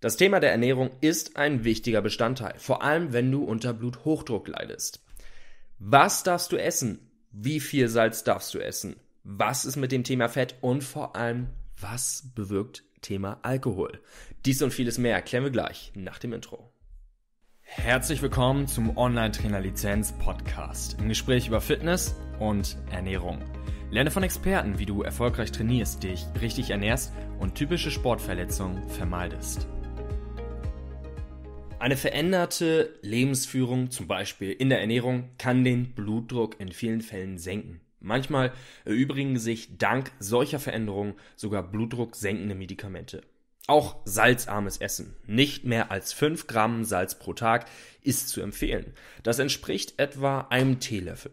Das Thema der Ernährung ist ein wichtiger Bestandteil, vor allem wenn du unter Bluthochdruck leidest. Was darfst du essen? Wie viel Salz darfst du essen? Was ist mit dem Thema Fett und vor allem, was bewirkt Thema Alkohol? Dies und vieles mehr erklären wir gleich nach dem Intro. Herzlich willkommen zum Online-Trainer-Lizenz-Podcast im Gespräch über Fitness und Ernährung. Lerne von Experten, wie du erfolgreich trainierst, dich richtig ernährst und typische Sportverletzungen vermeidest. Eine veränderte Lebensführung, zum Beispiel in der Ernährung, kann den Blutdruck in vielen Fällen senken. Manchmal erübrigen sich dank solcher Veränderungen sogar blutdrucksenkende Medikamente. Auch salzarmes Essen, nicht mehr als 5 Gramm Salz pro Tag, ist zu empfehlen. Das entspricht etwa einem Teelöffel.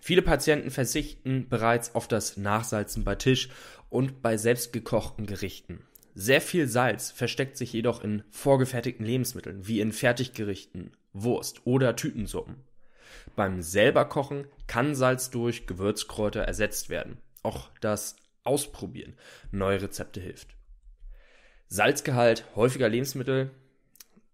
Viele Patienten verzichten bereits auf das Nachsalzen bei Tisch und bei selbstgekochten Gerichten. Sehr viel Salz versteckt sich jedoch in vorgefertigten Lebensmitteln, wie in Fertiggerichten, Wurst oder Tütensuppen. Beim selberkochen kann Salz durch Gewürzkräuter ersetzt werden. Auch das Ausprobieren neuer Rezepte hilft. Salzgehalt häufiger Lebensmittel,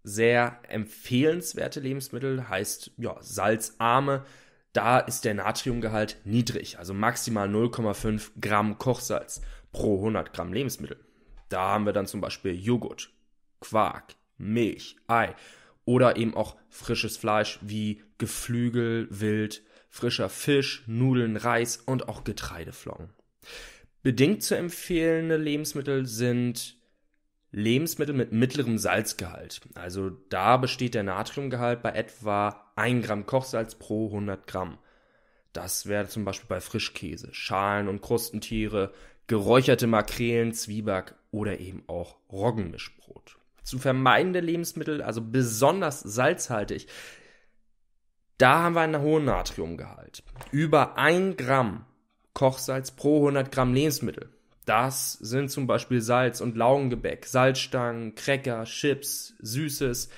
sehr empfehlenswerte Lebensmittel heißt ja salzarme. Da ist der Natriumgehalt niedrig, also maximal 0,5 Gramm Kochsalz pro 100 Gramm Lebensmittel. Da haben wir dann zum Beispiel Joghurt, Quark, Milch, Ei oder eben auch frisches Fleisch wie Geflügel, Wild, frischer Fisch, Nudeln, Reis und auch Getreideflocken. Bedingt zu empfehlende Lebensmittel sind Lebensmittel mit mittlerem Salzgehalt. Also da besteht der Natriumgehalt bei etwa 1 Gramm Kochsalz pro 100 Gramm. Das wäre zum Beispiel bei Frischkäse, Schalen und Krustentiere, geräucherte Makrelen, Zwieback oder eben auch Roggenmischbrot. Zu vermeidende Lebensmittel, also besonders salzhaltig, da haben wir einen hohen Natriumgehalt. Über 1 Gramm Kochsalz pro 100 Gramm Lebensmittel. Das sind zum Beispiel Salz- und Laugengebäck, Salzstangen, Cracker, Chips, Süßes,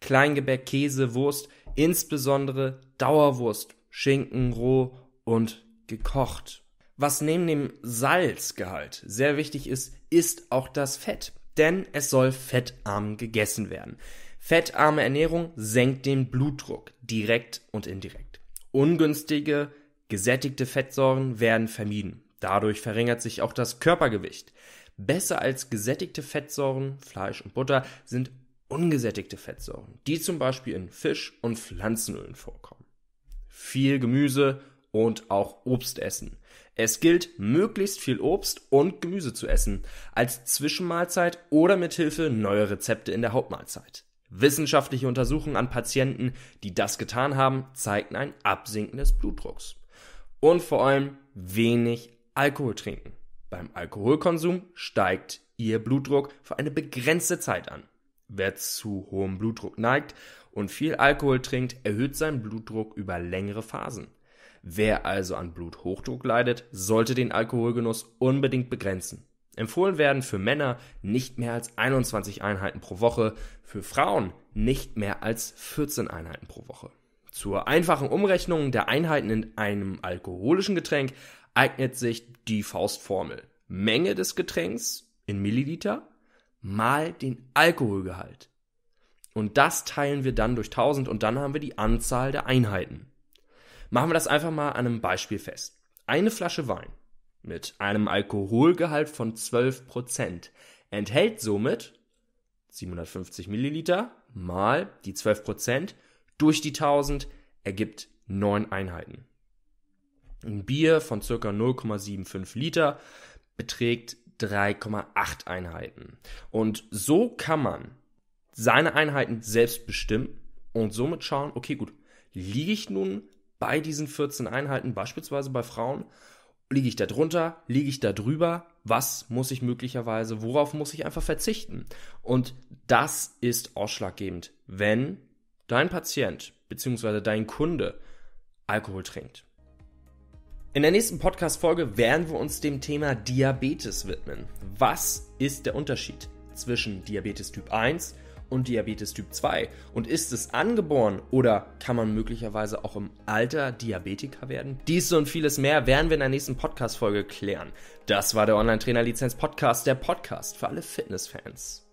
Kleingebäck, Käse, Wurst, insbesondere Dauerwurst, Schinken, roh und gekocht. Was neben dem Salzgehalt sehr wichtig ist, ist auch das Fett. Denn es soll fettarm gegessen werden. Fettarme Ernährung senkt den Blutdruck, direkt und indirekt. Ungünstige, gesättigte Fettsäuren werden vermieden. Dadurch verringert sich auch das Körpergewicht. Besser als gesättigte Fettsäuren, Fleisch und Butter, sind ungesättigte Fettsäuren, die zum Beispiel in Fisch und Pflanzenölen vorkommen. Viel Gemüse und auch Obst essen. Es gilt, möglichst viel Obst und Gemüse zu essen, als Zwischenmahlzeit oder mithilfe neuer Rezepte in der Hauptmahlzeit. Wissenschaftliche Untersuchungen an Patienten, die das getan haben, zeigten ein Absinken des Blutdrucks. Und vor allem wenig Alkohol trinken. Beim Alkoholkonsum steigt ihr Blutdruck für eine begrenzte Zeit an. Wer zu hohem Blutdruck neigt und viel Alkohol trinkt, erhöht seinen Blutdruck über längere Phasen. Wer also an Bluthochdruck leidet, sollte den Alkoholgenuss unbedingt begrenzen. Empfohlen werden für Männer nicht mehr als 21 Einheiten pro Woche, für Frauen nicht mehr als 14 Einheiten pro Woche. Zur einfachen Umrechnung der Einheiten in einem alkoholischen Getränk eignet sich die Faustformel. Menge des Getränks in Milliliter mal den Alkoholgehalt. Und das teilen wir dann durch 1000 und dann haben wir die Anzahl der Einheiten. Machen wir das einfach mal an einem Beispiel fest. Eine Flasche Wein mit einem Alkoholgehalt von 12% enthält somit 750 Milliliter mal die 12% durch die 1000 ergibt 9 Einheiten. Ein Bier von ca. 0,75 Liter beträgt 3,8 Einheiten. Und so kann man seine Einheiten selbst bestimmen und somit schauen, okay gut, liege ich nun bei diesen 14 Einheiten, beispielsweise bei Frauen, liege ich da drunter, liege ich da drüber, was muss ich möglicherweise, worauf muss ich einfach verzichten? Und das ist ausschlaggebend, wenn dein Patient bzw. dein Kunde Alkohol trinkt. In der nächsten Podcast-Folge werden wir uns dem Thema Diabetes widmen. Was ist der Unterschied zwischen Diabetes Typ 1 und Diabetes Typ 2? Und ist es angeboren oder kann man möglicherweise auch im Alter Diabetiker werden? Dies und vieles mehr werden wir in der nächsten Podcast-Folge klären. Das war der Online-Trainer-Lizenz-Podcast, der Podcast für alle Fitnessfans.